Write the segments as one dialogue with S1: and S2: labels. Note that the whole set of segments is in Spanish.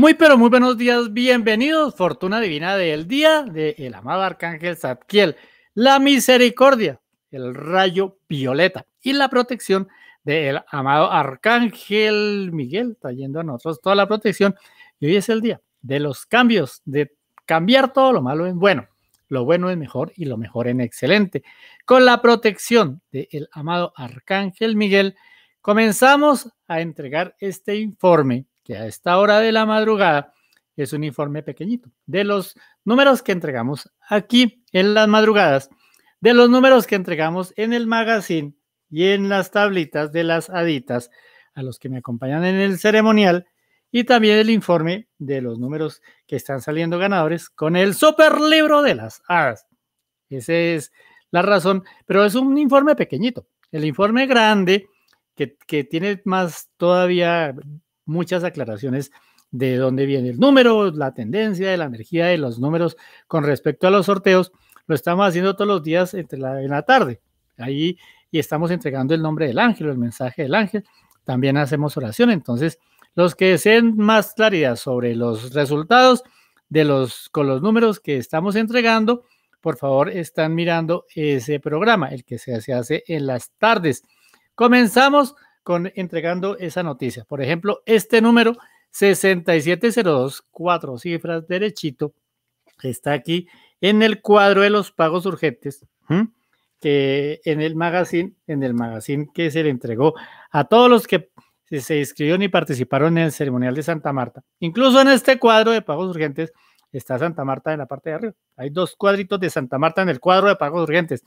S1: Muy pero muy buenos días, bienvenidos. Fortuna divina del día de el amado arcángel Zadkiel, la misericordia, el rayo violeta y la protección del amado arcángel Miguel, trayendo a nosotros toda la protección. Y hoy es el día de los cambios, de cambiar todo lo malo en bueno, lo bueno en mejor y lo mejor en excelente. Con la protección del amado arcángel Miguel, comenzamos a entregar este informe que a esta hora de la madrugada es un informe pequeñito de los números que entregamos aquí en las madrugadas, de los números que entregamos en el magazine y en las tablitas de las aditas a los que me acompañan en el ceremonial y también el informe de los números que están saliendo ganadores con el super libro de las hadas. Esa es la razón, pero es un informe pequeñito. El informe grande que, que tiene más todavía muchas aclaraciones de dónde viene el número, la tendencia de la energía de los números con respecto a los sorteos. Lo estamos haciendo todos los días entre en la tarde. Ahí y estamos entregando el nombre del ángel, el mensaje del ángel. También hacemos oración. Entonces, los que deseen más claridad sobre los resultados de los con los números que estamos entregando, por favor, están mirando ese programa, el que se hace en las tardes. Comenzamos entregando esa noticia. Por ejemplo, este número 6702, cuatro cifras derechito, está aquí en el cuadro de los pagos urgentes, que en el magazine, en el magazine que se le entregó a todos los que se inscribieron y participaron en el ceremonial de Santa Marta. Incluso en este cuadro de pagos urgentes está Santa Marta en la parte de arriba. Hay dos cuadritos de Santa Marta en el cuadro de pagos urgentes.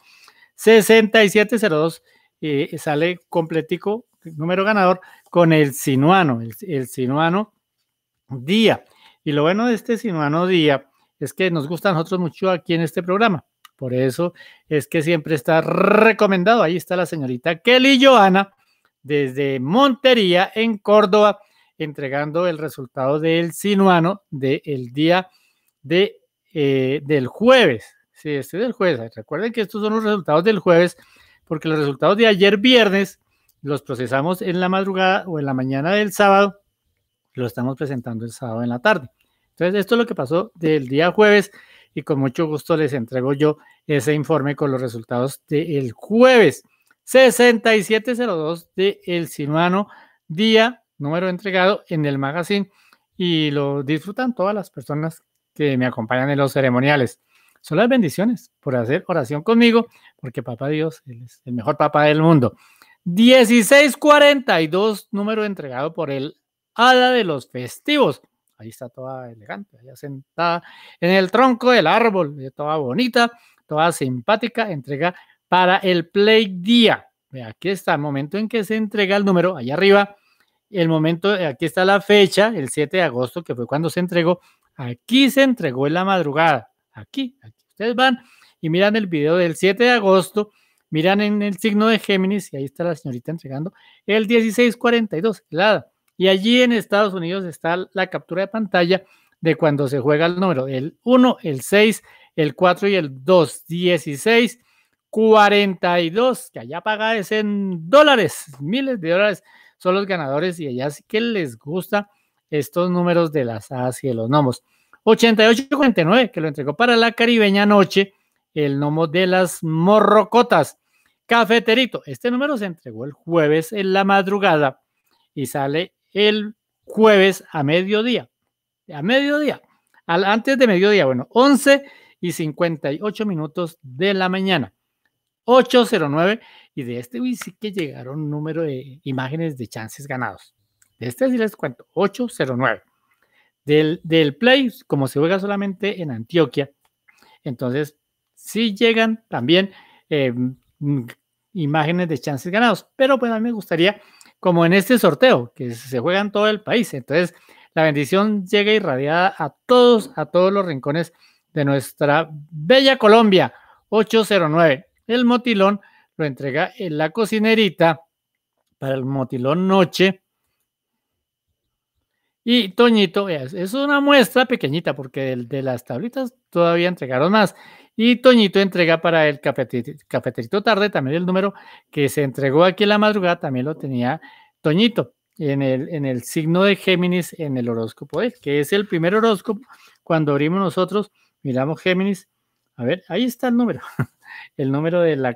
S1: 6702 eh, sale completico número ganador con el sinuano, el, sinuano día. Y lo bueno de este sinuano día es que nos gusta a nosotros mucho aquí en este programa. Por eso es que siempre está recomendado. Ahí está la señorita Kelly Johanna, desde Montería, en Córdoba, entregando el resultado del sinuano del día de, eh, del jueves. Sí, este del jueves. Recuerden que estos son los resultados del jueves, porque los resultados de ayer viernes los procesamos en la madrugada o en la mañana del sábado, lo estamos presentando el sábado en la tarde. Entonces, esto es lo que pasó del día jueves y con mucho gusto les entrego yo ese informe con los resultados del el jueves 6702 de El Sinuano, día número entregado en el magazine y lo disfrutan todas las personas que me acompañan en los ceremoniales. Son las bendiciones por hacer oración conmigo, porque Papá Dios es el mejor Papá del mundo. 1642, número entregado por el Hada de los Festivos. Ahí está toda elegante, allá sentada en el tronco del árbol, eh, toda bonita, toda simpática, entrega para el Play Día. Aquí está el momento en que se entrega el número, allá arriba, el momento, eh, aquí está la fecha, el 7 de agosto, que fue cuando se entregó. Aquí se entregó en la madrugada, aquí, aquí. Ustedes van y miran el video del 7 de agosto Miran en el signo de Géminis, y ahí está la señorita entregando, el 1642, helada. Y allí en Estados Unidos está la captura de pantalla de cuando se juega el número, el 1, el 6, el 4 y el 2, 1642, que allá paga es en dólares, miles de dólares son los ganadores y allá sí que les gusta estos números de las hadas y de los gnomos. 88 que lo entregó para la caribeña noche, el gnomo de las morrocotas. Cafeterito. Este número se entregó el jueves en la madrugada y sale el jueves a mediodía. A mediodía. antes de mediodía, bueno, 11 y 58 minutos de la mañana. 809. Y de este uy, sí que llegaron número de imágenes de chances ganados. De este sí les cuento. 809. Del, del play, como se juega solamente en Antioquia, entonces sí llegan también. Eh, imágenes de chances ganados. Pero pues a mí me gustaría, como en este sorteo, que se juega en todo el país. Entonces, la bendición llega irradiada a todos, a todos los rincones de nuestra bella Colombia. 809. El motilón lo entrega en la cocinerita para el motilón noche. Y Toñito, es una muestra pequeñita porque de las tablitas todavía entregaron más. Y Toñito entrega para el cafeterito, tarde, también el número que se entregó aquí en la madrugada, también lo tenía Toñito en el, en el signo de Géminis en el horóscopo, que es el primer horóscopo. Cuando abrimos nosotros, miramos Géminis. A ver, ahí está el número, el número de la,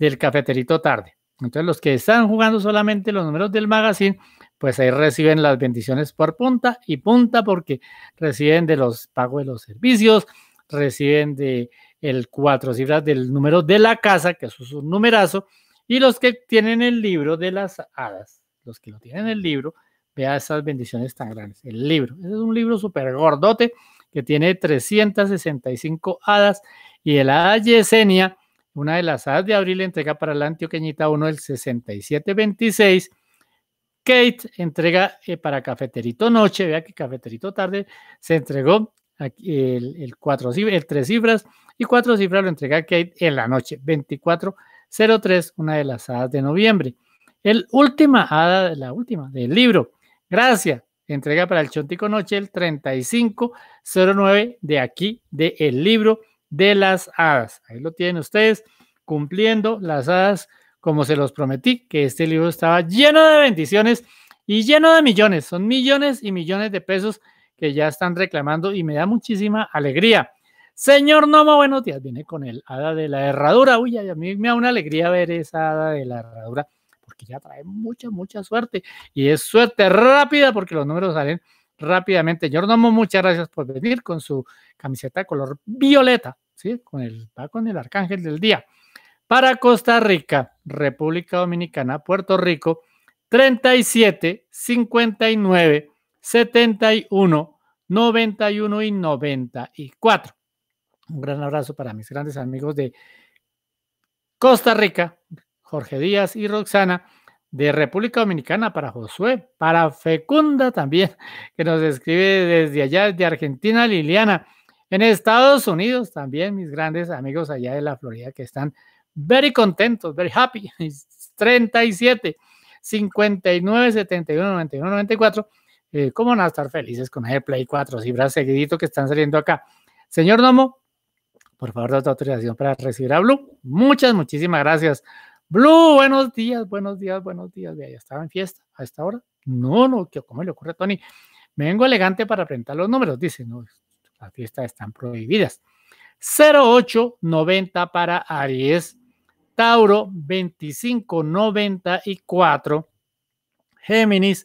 S1: del cafeterito tarde. Entonces, los que están jugando solamente los números del magazine, pues ahí reciben las bendiciones por punta y punta porque reciben de los pagos de los servicios, reciben de el cuatro cifras del número de la casa, que eso es un numerazo, y los que tienen el libro de las hadas, los que lo tienen el libro, vea esas bendiciones tan grandes. El libro, es un libro súper gordote que tiene 365 hadas y el hada Yesenia, una de las hadas de abril, entrega para la antioqueñita 1 el 6726. Kate entrega eh, para Cafeterito Noche, vea que Cafeterito Tarde se entregó Aquí el, el, el tres cifras y cuatro cifras lo entrega Kate en la noche, 2403, una de las hadas de noviembre. El última hada, la última del libro, Gracias, entrega para el Chontico Noche el 3509 de aquí, de el libro de las hadas. Ahí lo tienen ustedes, cumpliendo las hadas como se los prometí, que este libro estaba lleno de bendiciones y lleno de millones. Son millones y millones de pesos que ya están reclamando y me da muchísima alegría. Señor Nomo, buenos días. Viene con el hada de la herradura. Uy, a mí me da una alegría ver esa hada de la herradura porque ya trae mucha, mucha suerte. Y es suerte rápida porque los números salen rápidamente. Señor Nomo, muchas gracias por venir con su camiseta color violeta, ¿sí? Con el, con el arcángel del día. Para Costa Rica, República Dominicana, Puerto Rico, 37, 59. 71, 91 y 94. Un gran abrazo para mis grandes amigos de Costa Rica, Jorge Díaz y Roxana, de República Dominicana para Josué, para Fecunda también, que nos escribe desde allá, desde Argentina, Liliana. En Estados Unidos también mis grandes amigos allá de la Florida que están very contentos, very happy. 37, 59, 71, 91, 94 eh, ¿Cómo van a estar felices con el Play 4 cifras seguidito que están saliendo acá? Señor Nomo, por favor, da tu autorización para recibir a Blue. Muchas, muchísimas gracias. Blue, buenos días, buenos días, buenos días. Ya estaba en fiesta a esta hora. No, no, ¿cómo le ocurre a Tony? vengo elegante para presentar los números. Dice, no, las fiestas están prohibidas. 0890 para Aries, Tauro 2594, Géminis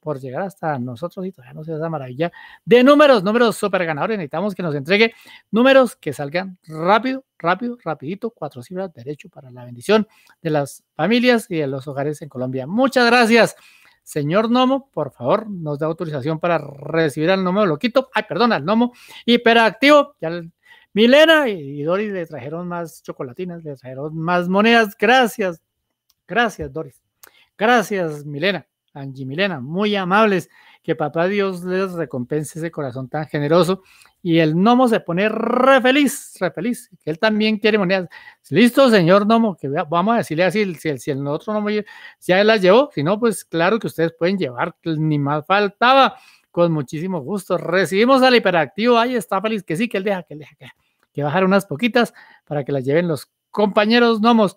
S1: por llegar hasta nosotros y todavía no se da maravilla de números, números super ganadores. Necesitamos que nos entregue números que salgan rápido, rápido, rapidito, cuatro cifras, derecho para la bendición de las familias y de los hogares en Colombia. Muchas gracias. Señor Nomo, por favor, nos da autorización para recibir al Nomo Loquito, ay, perdona al Nomo Hiperactivo. Ya Milena y Doris le trajeron más chocolatinas, le trajeron más monedas. Gracias, gracias, Doris. Gracias, Milena. Angie Milena, muy amables. Que papá Dios les recompense ese corazón tan generoso. Y el gnomo se pone re feliz, re feliz, que él también quiere monedas. Listo, señor gnomo, que vamos a decirle así, si el, otro gnomo ya las llevó, si no, pues claro que ustedes pueden llevar, pues, ni más faltaba, con muchísimo gusto. Recibimos al hiperactivo, ahí está feliz, que sí, que él deja, que deja, que bajar unas poquitas para que las lleven los compañeros gnomos.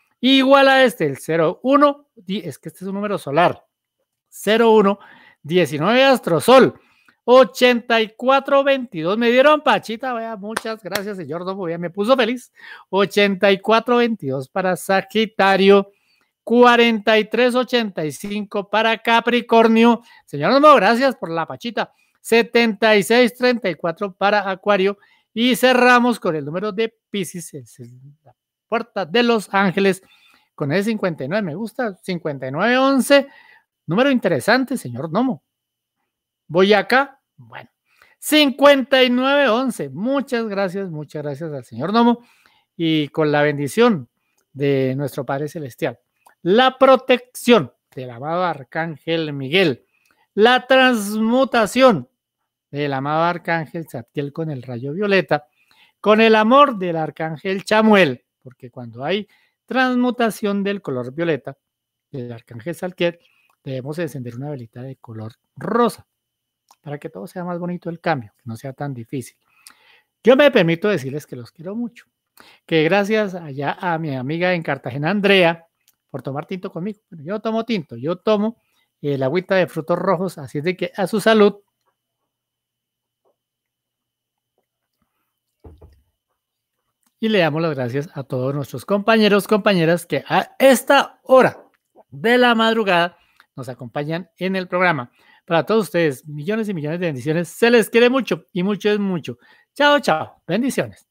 S1: igual a este, el 01, es que este es un número solar, 01, 19 astrosol, 8422. Me dieron Pachita, vaya, muchas gracias, señor Domo, ya me puso feliz. 8422 para Sagitario, 4385 para Capricornio. Señor Domo, gracias por la Pachita. 7634 para Acuario. Y cerramos con el número de Pisces, Puerta de Los Ángeles con el 59. Me gusta 5911. Número interesante, señor Nomo. voy acá, bueno, 5911. Muchas gracias, muchas gracias al señor Nomo y con la bendición de nuestro Padre Celestial. La protección del amado Arcángel Miguel. La transmutación del amado Arcángel Satiel con el rayo violeta. Con el amor del Arcángel Chamuel porque cuando hay transmutación del color violeta del arcángel salquet debemos encender una velita de color rosa para que todo sea más bonito el cambio, que no sea tan difícil. Yo me permito decirles que los quiero mucho, que gracias allá a mi amiga en Cartagena, Andrea, por tomar tinto conmigo. Bueno, yo tomo tinto, yo tomo el eh, agüita de frutos rojos, así es de que a su salud Y le damos las gracias a todos nuestros compañeros, compañeras que a esta hora de la madrugada nos acompañan en el programa. Para todos ustedes, millones y millones de bendiciones. Se les quiere mucho y mucho es mucho. Chao, chao. Bendiciones.